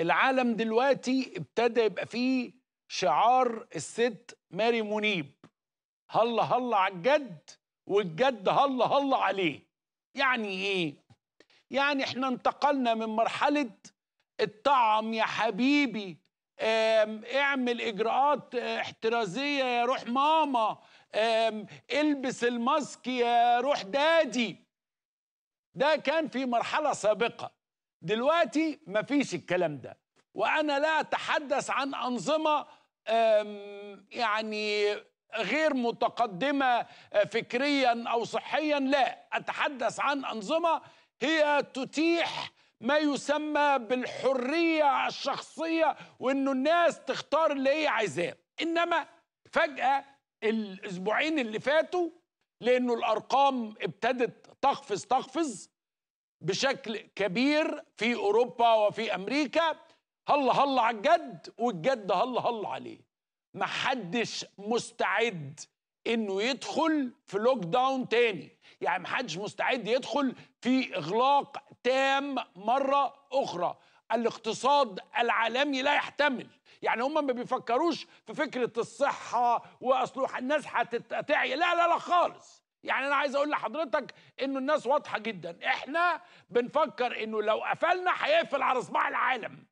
العالم دلوقتي ابتدى يبقى فيه شعار الست ماري منيب هلا هلا على الجد والجد هلا هلا عليه يعني ايه يعني احنا انتقلنا من مرحله الطعم يا حبيبي اعمل اجراءات احترازيه يا روح ماما البس الماسك يا روح دادي ده كان في مرحله سابقه دلوقتي مفيش الكلام ده وانا لا اتحدث عن انظمه يعني غير متقدمه آه، فكريا او صحيا لا اتحدث عن انظمه هي تتيح ما يسمى بالحريه الشخصيه وانه الناس تختار اللي هي عايزاه انما فجاه الاسبوعين اللي فاتوا لانه الارقام ابتدت تقفز تقفز بشكل كبير في أوروبا وفي أمريكا هلا هلا على الجد والجد هلا هلا عليه محدش مستعد انه يدخل في لوك داون تاني يعني محدش مستعد يدخل في اغلاق تام مره اخرى الاقتصاد العالمي لا يحتمل يعني هم ما بيفكروش في فكره الصحه واصل الناس هتتعي لا لا لا خالص يعني انا عايز اقول لحضرتك انه الناس واضحه جدا احنا بنفكر انه لو قفلنا هيقفل على صباع العالم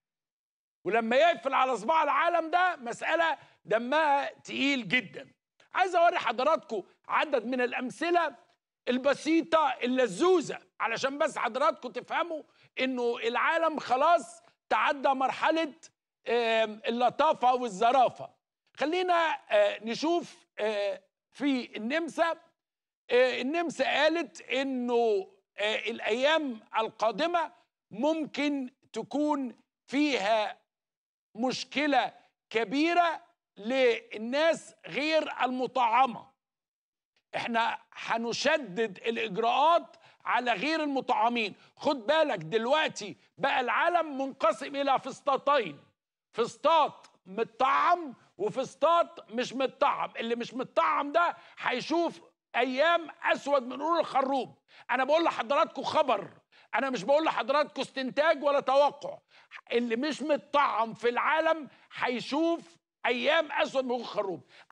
ولما يقفل على صباع العالم ده مساله دمها تقيل جدا عايز اوري حضراتكم عدد من الامثله البسيطه اللزوزه علشان بس حضراتكم تفهموا انه العالم خلاص تعدى مرحله اللطافه والزرافه خلينا آه، نشوف آه، في النمسا آه، النمسا قالت انه آه، الايام القادمه ممكن تكون فيها مشكله كبيره للناس غير المطعمه احنا هنشدد الاجراءات على غير المطعمين خد بالك دلوقتي بقى العالم منقسم الى فسطاطين فسطاط متطعم وفسطاط مش متطعم اللي مش متطعم ده هيشوف ايام اسود من نور الخروب انا بقول لحضراتكم خبر انا مش بقول لحضراتكم استنتاج ولا توقع اللي مش متطعم في العالم هيشوف ايام اسود من نور الخروب